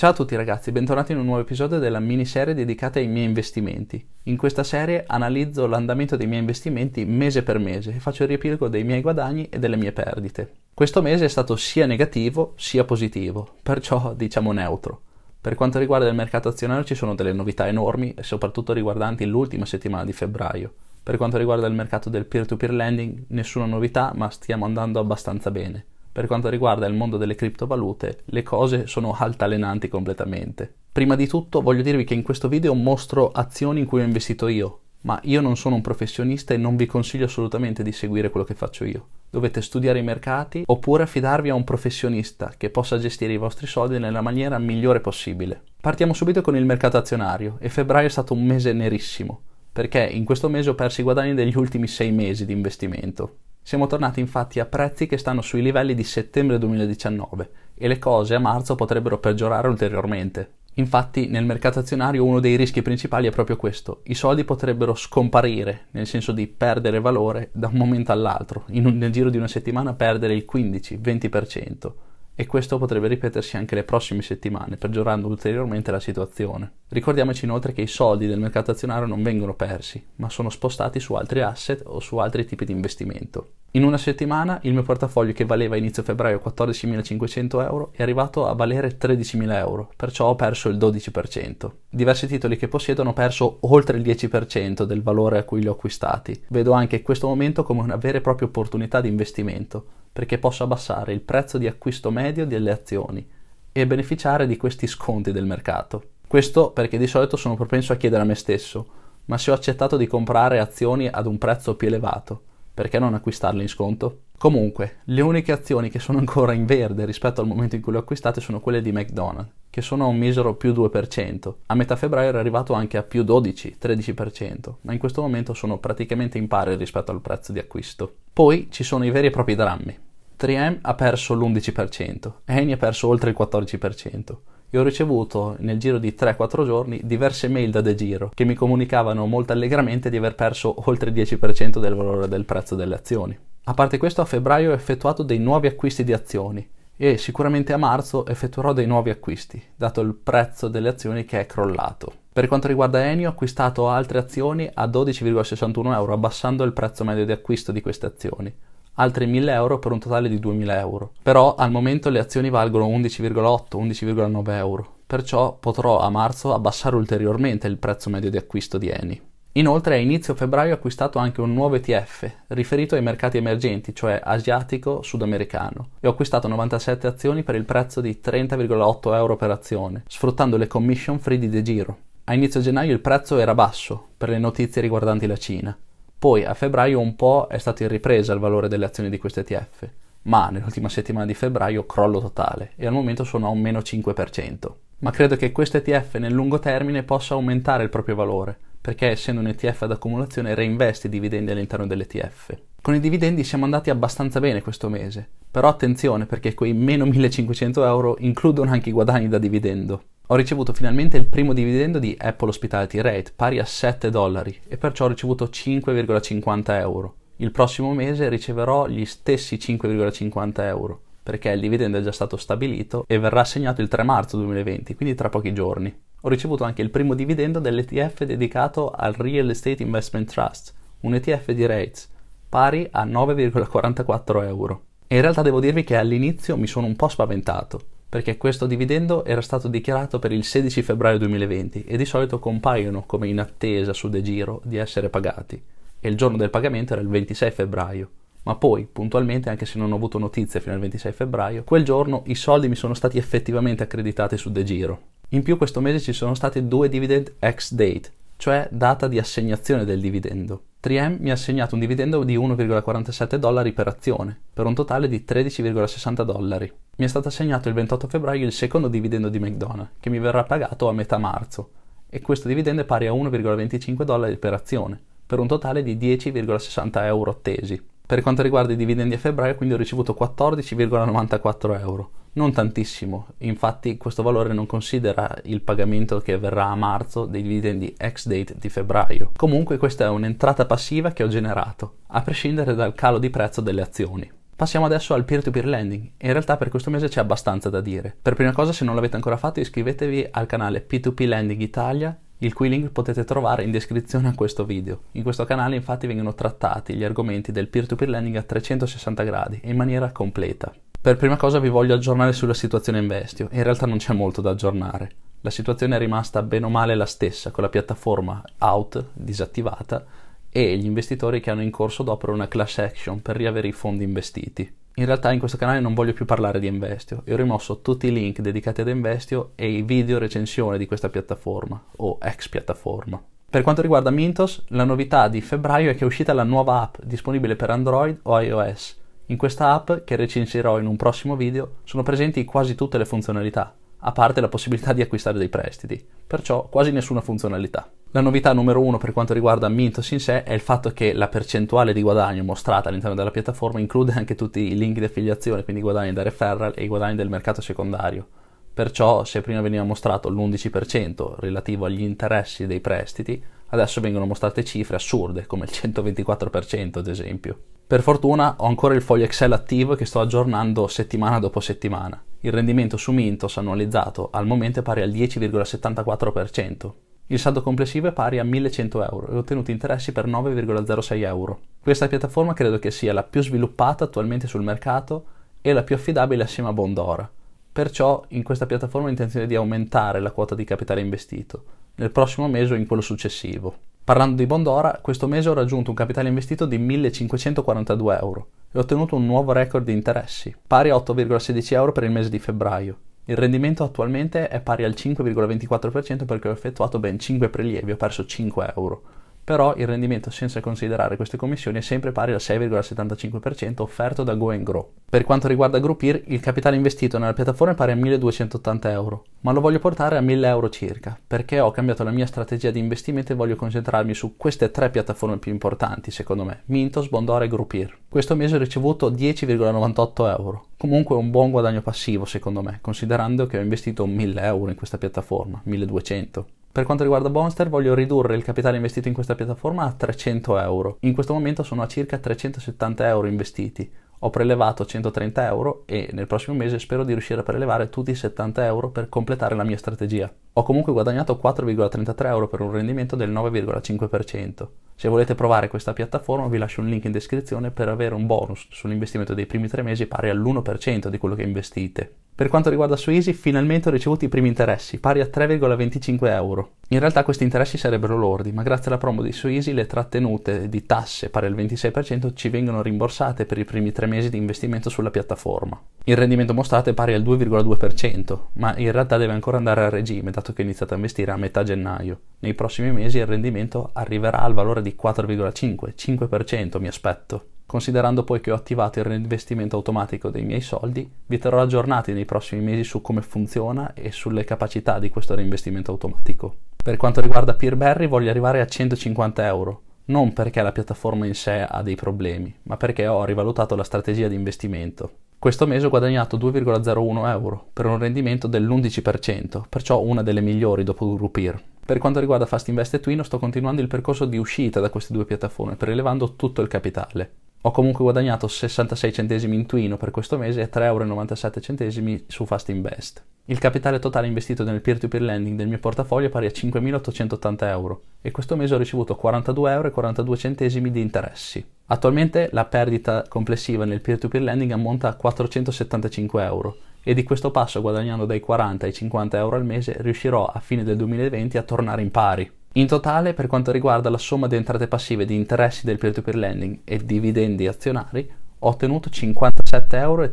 Ciao a tutti ragazzi, bentornati in un nuovo episodio della miniserie dedicata ai miei investimenti. In questa serie analizzo l'andamento dei miei investimenti mese per mese e faccio il riepilogo dei miei guadagni e delle mie perdite. Questo mese è stato sia negativo sia positivo, perciò diciamo neutro. Per quanto riguarda il mercato azionario ci sono delle novità enormi, soprattutto riguardanti l'ultima settimana di febbraio. Per quanto riguarda il mercato del peer-to-peer lending, nessuna novità, ma stiamo andando abbastanza bene per quanto riguarda il mondo delle criptovalute, le cose sono altalenanti completamente. Prima di tutto voglio dirvi che in questo video mostro azioni in cui ho investito io, ma io non sono un professionista e non vi consiglio assolutamente di seguire quello che faccio io. Dovete studiare i mercati oppure affidarvi a un professionista che possa gestire i vostri soldi nella maniera migliore possibile. Partiamo subito con il mercato azionario e febbraio è stato un mese nerissimo perché in questo mese ho perso i guadagni degli ultimi sei mesi di investimento. Siamo tornati infatti a prezzi che stanno sui livelli di settembre 2019 e le cose a marzo potrebbero peggiorare ulteriormente. Infatti nel mercato azionario uno dei rischi principali è proprio questo, i soldi potrebbero scomparire, nel senso di perdere valore da un momento all'altro, un, nel giro di una settimana perdere il 15-20% e questo potrebbe ripetersi anche le prossime settimane, peggiorando ulteriormente la situazione. Ricordiamoci inoltre che i soldi del mercato azionario non vengono persi, ma sono spostati su altri asset o su altri tipi di investimento. In una settimana il mio portafoglio che valeva a inizio febbraio 14.500 euro è arrivato a valere 13.000 euro, perciò ho perso il 12%. Diversi titoli che possiedo hanno perso oltre il 10% del valore a cui li ho acquistati. Vedo anche questo momento come una vera e propria opportunità di investimento, perché possa abbassare il prezzo di acquisto medio delle azioni e beneficiare di questi sconti del mercato. Questo perché di solito sono propenso a chiedere a me stesso, ma se ho accettato di comprare azioni ad un prezzo più elevato, perché non acquistarle in sconto? Comunque, le uniche azioni che sono ancora in verde rispetto al momento in cui le ho acquistate sono quelle di McDonald's, che sono a un misero più 2%. A metà febbraio era arrivato anche a più 12-13%, ma in questo momento sono praticamente in pari rispetto al prezzo di acquisto. Poi ci sono i veri e propri drammi, 3M ha perso l'11%, Eni ha perso oltre il 14%. Io ho ricevuto nel giro di 3-4 giorni diverse mail da De Giro che mi comunicavano molto allegramente di aver perso oltre il 10% del valore del prezzo delle azioni. A parte questo, a febbraio ho effettuato dei nuovi acquisti di azioni e sicuramente a marzo effettuerò dei nuovi acquisti, dato il prezzo delle azioni che è crollato. Per quanto riguarda Eni ho acquistato altre azioni a 12,61 euro, abbassando il prezzo medio di acquisto di queste azioni altri 1000 euro per un totale di 2000 euro. Però al momento le azioni valgono 11,8-11,9 euro, perciò potrò a marzo abbassare ulteriormente il prezzo medio di acquisto di Eni. Inoltre a inizio febbraio ho acquistato anche un nuovo ETF riferito ai mercati emergenti, cioè asiatico-sudamericano, e ho acquistato 97 azioni per il prezzo di 30,8 euro per azione, sfruttando le commission free di De Giro. A inizio gennaio il prezzo era basso per le notizie riguardanti la Cina, poi a febbraio un po' è stato in ripresa il valore delle azioni di questo ETF, ma nell'ultima settimana di febbraio crollo totale e al momento sono a un meno 5%. Ma credo che questo ETF nel lungo termine possa aumentare il proprio valore, perché essendo un ETF ad accumulazione reinveste i dividendi all'interno dell'ETF. Con i dividendi siamo andati abbastanza bene questo mese, però attenzione perché quei meno 1500 euro includono anche i guadagni da dividendo. Ho ricevuto finalmente il primo dividendo di Apple Hospitality Rate pari a 7 dollari e perciò ho ricevuto 5,50 euro. Il prossimo mese riceverò gli stessi 5,50 euro perché il dividendo è già stato stabilito e verrà assegnato il 3 marzo 2020, quindi tra pochi giorni. Ho ricevuto anche il primo dividendo dell'ETF dedicato al Real Estate Investment Trust, un ETF di rates pari a 9,44 euro. E in realtà devo dirvi che all'inizio mi sono un po' spaventato, perché questo dividendo era stato dichiarato per il 16 febbraio 2020 e di solito compaiono come in attesa su De Giro di essere pagati e il giorno del pagamento era il 26 febbraio. Ma poi, puntualmente, anche se non ho avuto notizie fino al 26 febbraio, quel giorno i soldi mi sono stati effettivamente accreditati su De Giro. In più questo mese ci sono stati due dividend ex date, cioè data di assegnazione del dividendo. 3M mi ha assegnato un dividendo di 1,47 dollari per azione, per un totale di 13,60 dollari. Mi è stato assegnato il 28 febbraio il secondo dividendo di McDonald's, che mi verrà pagato a metà marzo, e questo dividendo è pari a 1,25 dollari per azione, per un totale di 10,60 euro attesi. Per quanto riguarda i dividendi a febbraio, quindi ho ricevuto 14,94 euro, non tantissimo, infatti questo valore non considera il pagamento che verrà a marzo dei dividendi ex date di febbraio. Comunque questa è un'entrata passiva che ho generato, a prescindere dal calo di prezzo delle azioni. Passiamo adesso al peer-to-peer lending. In realtà per questo mese c'è abbastanza da dire. Per prima cosa, se non l'avete ancora fatto, iscrivetevi al canale P2P Lending Italia il cui link potete trovare in descrizione a questo video. In questo canale infatti vengono trattati gli argomenti del peer-to-peer lending a 360 gradi e in maniera completa. Per prima cosa vi voglio aggiornare sulla situazione in Vestio, in realtà non c'è molto da aggiornare. La situazione è rimasta bene o male la stessa, con la piattaforma out, disattivata, e gli investitori che hanno in corso d'opera una class action per riavere i fondi investiti. In realtà in questo canale non voglio più parlare di Investio, e ho rimosso tutti i link dedicati ad Investio e i video recensione di questa piattaforma, o ex piattaforma. Per quanto riguarda Mintos, la novità di febbraio è che è uscita la nuova app disponibile per Android o iOS, in questa app, che recensirò in un prossimo video, sono presenti quasi tutte le funzionalità, a parte la possibilità di acquistare dei prestiti, perciò quasi nessuna funzionalità. La novità numero uno per quanto riguarda Mintos in sé è il fatto che la percentuale di guadagno mostrata all'interno della piattaforma include anche tutti i link di affiliazione, quindi i guadagni da referral e i guadagni del mercato secondario. Perciò se prima veniva mostrato l'11% relativo agli interessi dei prestiti, adesso vengono mostrate cifre assurde come il 124% ad esempio. Per fortuna ho ancora il foglio Excel attivo che sto aggiornando settimana dopo settimana. Il rendimento su Mintos annualizzato al momento è pari al 10,74%. Il saldo complessivo è pari a 1100 euro e ottenuto interessi per 9,06 euro. Questa piattaforma credo che sia la più sviluppata attualmente sul mercato e la più affidabile assieme a Bondora. Perciò in questa piattaforma ho intenzione di aumentare la quota di capitale investito nel prossimo mese o in quello successivo. Parlando di Bondora, questo mese ho raggiunto un capitale investito di 1542 euro e ho ottenuto un nuovo record di interessi, pari a 8,16 euro per il mese di febbraio. Il rendimento attualmente è pari al 5,24% perché ho effettuato ben 5 prelievi e ho perso 5 euro però il rendimento senza considerare queste commissioni è sempre pari al 6,75% offerto da Go Grow. Per quanto riguarda Groupir, il capitale investito nella piattaforma è pari a 1280 euro, ma lo voglio portare a 1000 euro circa, perché ho cambiato la mia strategia di investimento e voglio concentrarmi su queste tre piattaforme più importanti, secondo me, Mintos, Bondora e Groupir. Questo mese ho ricevuto 10,98 euro, comunque un buon guadagno passivo secondo me, considerando che ho investito 1000 euro in questa piattaforma, 1200. Per quanto riguarda Bonster voglio ridurre il capitale investito in questa piattaforma a 300 euro. In questo momento sono a circa 370 euro investiti, ho prelevato 130 euro e nel prossimo mese spero di riuscire a prelevare tutti i 70 euro per completare la mia strategia. Ho comunque guadagnato 4,33 euro per un rendimento del 9,5%. Se volete provare questa piattaforma vi lascio un link in descrizione per avere un bonus sull'investimento dei primi tre mesi pari all'1% di quello che investite. Per quanto riguarda Suisi, finalmente ho ricevuto i primi interessi, pari a 3,25 euro. In realtà questi interessi sarebbero lordi, ma grazie alla promo di Suisi le trattenute di tasse pari al 26% ci vengono rimborsate per i primi tre mesi mesi di investimento sulla piattaforma. Il rendimento mostrato è pari al 2,2%, ma in realtà deve ancora andare a regime, dato che è iniziato a investire a metà gennaio. Nei prossimi mesi il rendimento arriverà al valore di 4,5, 5% mi aspetto. Considerando poi che ho attivato il reinvestimento automatico dei miei soldi, vi terrò aggiornati nei prossimi mesi su come funziona e sulle capacità di questo reinvestimento automatico. Per quanto riguarda Peerberry voglio arrivare a 150 euro, non perché la piattaforma in sé ha dei problemi, ma perché ho rivalutato la strategia di investimento. Questo mese ho guadagnato 2,01 euro per un rendimento dell'11%, perciò una delle migliori dopo Rupeer. Per quanto riguarda Fast Invest e Twino sto continuando il percorso di uscita da queste due piattaforme, prelevando tutto il capitale. Ho comunque guadagnato 66 centesimi in Twino per questo mese e 3,97 euro su Fast Invest. Il capitale totale investito nel peer-to-peer lending del mio portafoglio è pari a 5.880 euro e questo mese ho ricevuto 42,42 euro di interessi. Attualmente la perdita complessiva nel peer-to-peer lending ammonta a 475 euro e di questo passo guadagnando dai 40 ai 50 euro al mese riuscirò a fine del 2020 a tornare in pari. In totale, per quanto riguarda la somma di entrate passive di interessi del peer-to-peer lending e dividendi azionari, ho ottenuto 57,36 euro,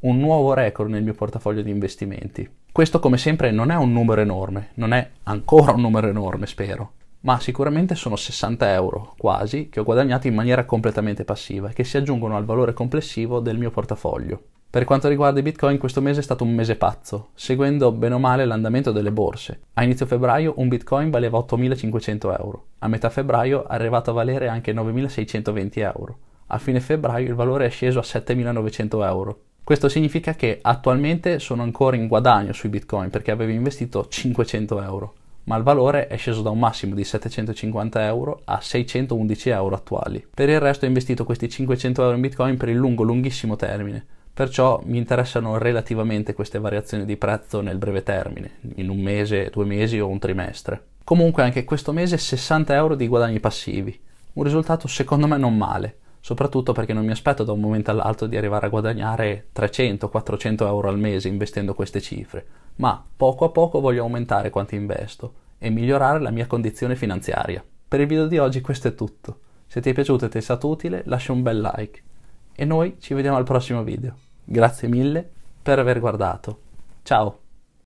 un nuovo record nel mio portafoglio di investimenti. Questo come sempre non è un numero enorme, non è ancora un numero enorme spero, ma sicuramente sono 60 euro quasi che ho guadagnato in maniera completamente passiva e che si aggiungono al valore complessivo del mio portafoglio. Per quanto riguarda i bitcoin, questo mese è stato un mese pazzo, seguendo bene o male l'andamento delle borse. A inizio febbraio un bitcoin valeva 8.500 euro, a metà febbraio è arrivato a valere anche 9.620 euro. A fine febbraio il valore è sceso a 7.900 euro. Questo significa che attualmente sono ancora in guadagno sui bitcoin perché avevo investito 500 euro, ma il valore è sceso da un massimo di 750 euro a 611 euro attuali. Per il resto ho investito questi 500 euro in bitcoin per il lungo, lunghissimo termine Perciò mi interessano relativamente queste variazioni di prezzo nel breve termine, in un mese, due mesi o un trimestre. Comunque anche questo mese 60 euro di guadagni passivi, un risultato secondo me non male, soprattutto perché non mi aspetto da un momento all'altro di arrivare a guadagnare 300-400 euro al mese investendo queste cifre, ma poco a poco voglio aumentare quanto investo e migliorare la mia condizione finanziaria. Per il video di oggi questo è tutto, se ti è piaciuto e ti è stato utile lascia un bel like e noi ci vediamo al prossimo video. Grazie mille per aver guardato. Ciao!